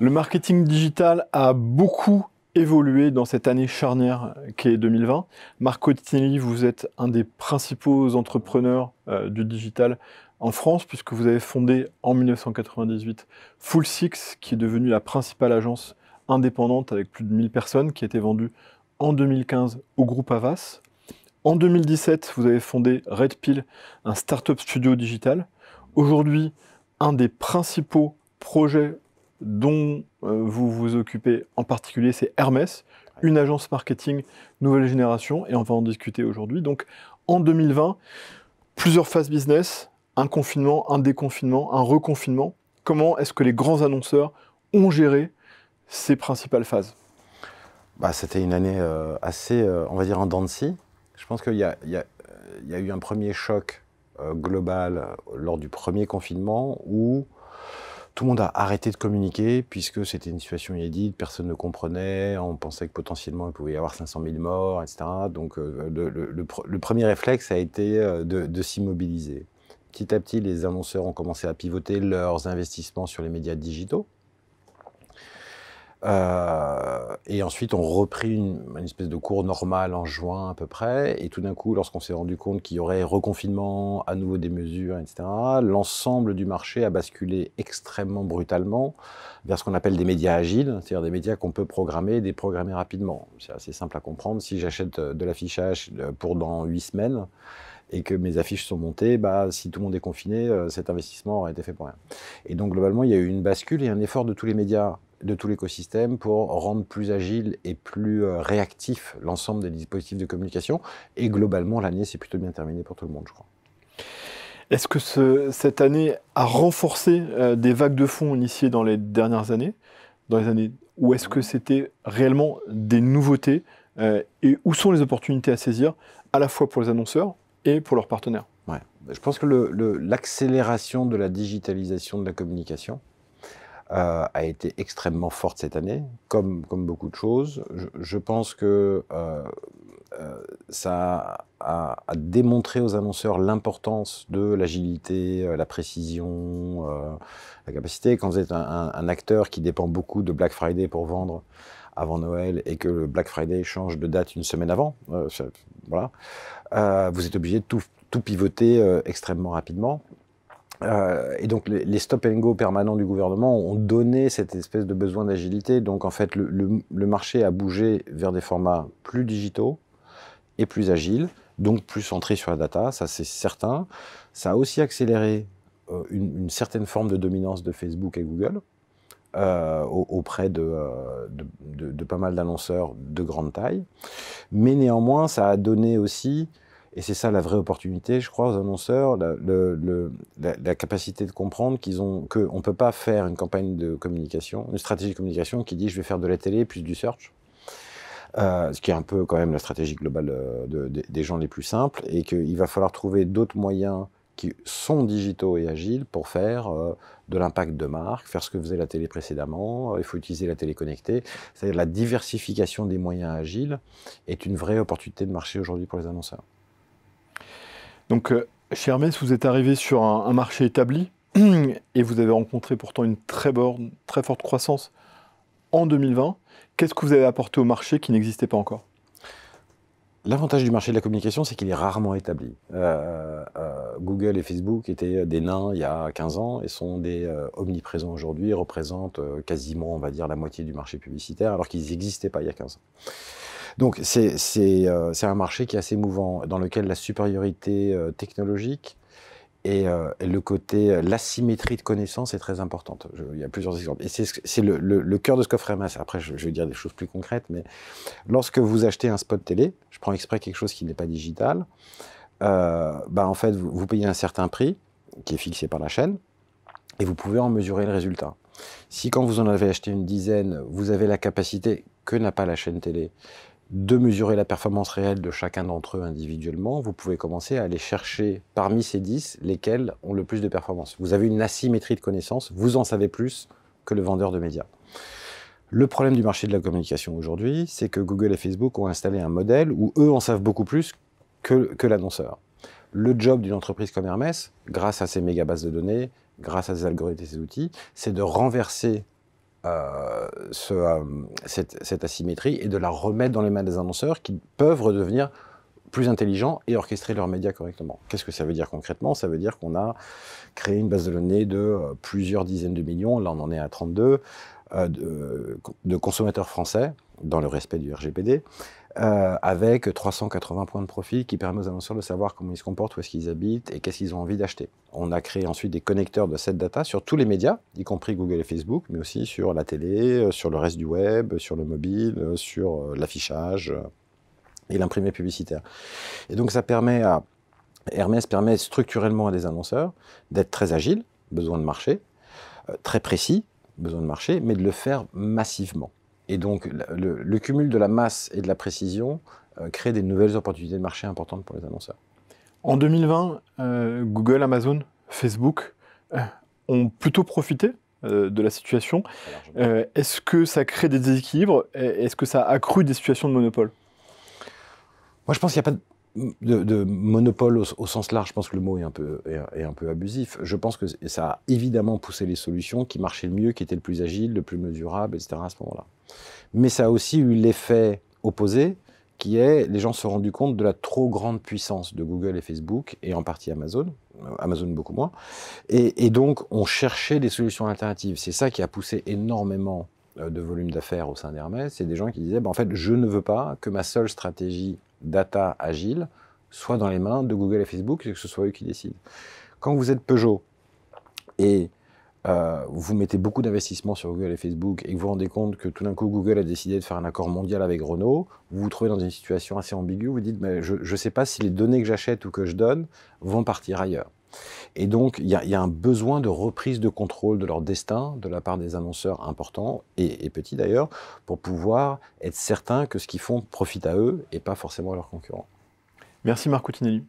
Le marketing digital a beaucoup évolué dans cette année charnière qui est 2020. Tinelli, vous êtes un des principaux entrepreneurs euh, du digital en France, puisque vous avez fondé en 1998 Full Six, qui est devenue la principale agence indépendante avec plus de 1000 personnes, qui a été vendue en 2015 au groupe Avas. En 2017, vous avez fondé Red Pill, un startup studio digital. Aujourd'hui, un des principaux projets dont euh, vous vous occupez en particulier, c'est Hermès, une agence marketing nouvelle génération, et on va en discuter aujourd'hui. Donc en 2020, plusieurs phases business, un confinement, un déconfinement, un reconfinement. Comment est-ce que les grands annonceurs ont géré ces principales phases bah, C'était une année euh, assez, euh, on va dire, en dents Je pense qu'il y, a, eu un premier choc global lors du premier confinement où tout le monde a arrêté de communiquer puisque c'était une situation inédite, personne ne comprenait, on pensait que potentiellement il pouvait y avoir 500 000 morts, etc. Donc euh, le, premier réflexe a été euh, de s'immobiliser. Petit à petit, les annonceurs ont commencé à pivoter leurs investissements sur les médias digitaux, euh, et ensuite, on reprit une, espèce de cours normal en juin à peu près. Et tout d'un coup, lorsqu'on s'est rendu compte qu'il y aurait reconfinement, à nouveau des mesures, etc., l'ensemble du marché a basculé extrêmement brutalement vers ce qu'on appelle des médias agiles, c'est-à-dire des médias qu'on peut programmer, déprogrammer rapidement. C'est assez simple à comprendre. Si j'achète euh, de l'affichage euh, pour dans huit semaines, et que mes affiches sont montées, bah, si tout le monde est confiné, euh, cet investissement aurait été fait pour rien. Et donc globalement, il y a eu une bascule et un effort de tous les médias de tout l'écosystème pour rendre plus agile et plus euh, réactif l'ensemble des dispositifs de communication. Et globalement, l'année s'est plutôt bien terminée pour tout le monde, je crois. Est-ce que ce, cette année a renforcé euh, des vagues de fonds initiées dans les dernières années, dans les années, ou est-ce que c'était réellement des nouveautés et où sont les opportunités à saisir, à la fois pour les annonceurs et pour leurs partenaires. Ouais. Je pense que l'accélération de la digitalisation de la communication euh, a été extrêmement forte cette année, comme, comme beaucoup de choses. Je, pense que euh, euh, ça a, démontré aux annonceurs l'importance de l'agilité, la précision, la capacité. Quand vous êtes un, un acteur qui dépend beaucoup de Black Friday pour vendre, avant Noël et que le Black Friday change de date une semaine avant, euh, voilà, euh, vous êtes obligé de tout, pivoter euh, extrêmement rapidement. et donc les, stop and go permanents du gouvernement ont donné cette espèce de besoin d'agilité. Donc en fait, le, marché a bougé vers des formats plus digitaux et plus agiles, donc plus centrés sur la data, ça c'est certain. Ça a aussi accéléré une certaine forme de dominance de Facebook et Google. Euh, auprès euh, de, pas mal d'annonceurs de grande taille. Mais néanmoins, ça a donné aussi, et c'est ça la vraie opportunité, je crois, aux annonceurs, la, capacité de comprendre qu'ils ont, qu'on ne peut pas faire une campagne de communication, une stratégie de communication qui dit je vais faire de la télé plus du search. Euh, ce qui est un peu quand même la stratégie globale des gens les plus simples, et qu'il va falloir trouver d'autres moyens qui sont digitaux et agiles pour faire euh, de l'impact de marque, faire ce que faisait la télé précédemment, euh, il faut utiliser la télé connectée. C'est-à-dire la diversification des moyens agiles est une vraie opportunité de marché aujourd'hui pour les annonceurs. Donc, cher euh, chez vous êtes arrivé sur un, marché établi et vous avez rencontré pourtant une très, très forte croissance en 2020. Qu'est-ce que vous avez apporté au marché qui n'existait pas encore L'avantage du marché de la communication, c'est qu'il est rarement établi. Euh, euh, euh, Google et Facebook étaient des nains il y a 15 ans et sont des omniprésents aujourd'hui, représentent quasiment, on va dire, la moitié du marché publicitaire, alors qu'ils n'existaient pas il y a 15 ans. Donc c'est un marché qui est assez mouvant, dans lequel la supériorité technologique et, euh, le côté, euh, l'asymétrie de connaissances est très importante. il y a plusieurs exemples. Et c'est le, cœur de ce qu'offre Mass. Après, je, vais dire des choses plus concrètes, mais lorsque vous achetez un spot télé, je prends exprès quelque chose qui n'est pas digital, euh, bah en fait, vous, vous payez un certain prix qui est fixé par la chaîne et vous pouvez en mesurer le résultat. Si quand vous en avez acheté une dizaine, vous avez la capacité que n'a pas la chaîne télé de mesurer la performance réelle de chacun d'entre eux individuellement, vous pouvez commencer à aller chercher parmi ces 10 lesquels ont le plus de performance. Vous avez une asymétrie de connaissances, vous en savez plus que le vendeur de médias. Le problème du marché de la communication aujourd'hui, c'est que Google et Facebook ont installé un modèle où eux en savent beaucoup plus que, que l'annonceur. Le job d'une entreprise comme Hermès, grâce à ses méga bases de données, grâce à ses algorithmes et ses outils, c'est de renverser euh, euh, cette, asymétrie et de la remettre dans les mains des annonceurs qui peuvent redevenir plus intelligents et orchestrer leurs médias correctement. Qu'est-ce que ça veut dire concrètement Ça veut dire qu'on a créé une base de données de euh, plusieurs dizaines de millions, là on en est à 32, de consommateurs français, dans le respect du RGPD, euh, avec 380 points de profil qui permet aux annonceurs de savoir comment ils se comportent, où est-ce qu'ils habitent et qu'est-ce qu'ils ont envie d'acheter. On a créé ensuite des connecteurs de cette data sur tous les médias, y compris Google et Facebook, mais aussi sur la télé, euh, sur le reste du web, sur le mobile, euh, sur l'affichage et l'imprimé publicitaire. Et donc ça permet à... Hermès permet structurellement à des annonceurs d'être très agiles, besoin de marché, très précis, besoin de marché, mais de le faire massivement. Et donc, le, cumul de la masse et de la précision euh, crée des nouvelles opportunités de marché importantes pour les annonceurs. En 2020, euh, Google, Amazon, Facebook euh, ont plutôt profité de la situation. Est-ce que ça crée des déséquilibres Est-ce que ça accrue des situations de monopole Moi, je pense qu'il n'y a pas de de, monopole au, sens large, je pense que le mot est un peu, est, un peu abusif. Je pense que ça a évidemment poussé les solutions qui marchaient le mieux, qui étaient le plus agiles, le plus mesurable, etc. à ce moment-là. Mais ça a aussi eu l'effet opposé, qui est les gens se sont rendus compte de la trop grande puissance de Google et Facebook, et en partie Amazon, euh, Amazon beaucoup moins. Et, donc, on cherchait des solutions alternatives. C'est ça qui a poussé énormément euh, de volume d'affaires au sein d'Hermès, c'est des gens qui disaient, ben, en fait, je ne veux pas que ma seule stratégie data agile soit dans les mains de Google et Facebook, et que ce soit eux qui décident. Quand vous êtes Peugeot et euh, vous mettez beaucoup d'investissements sur Google et Facebook et que vous vous rendez compte que tout d'un coup Google a décidé de faire un accord mondial avec Renault, vous vous trouvez dans une situation assez ambiguë, vous dites mais je ne sais pas si les données que j'achète ou que je donne vont partir ailleurs. Et donc, il y, a un besoin de reprise de contrôle de leur destin de la part des annonceurs importants et, petits d'ailleurs, pour pouvoir être certain que ce qu'ils font profite à eux et pas forcément à leurs concurrents. Merci Marc Coutinelli.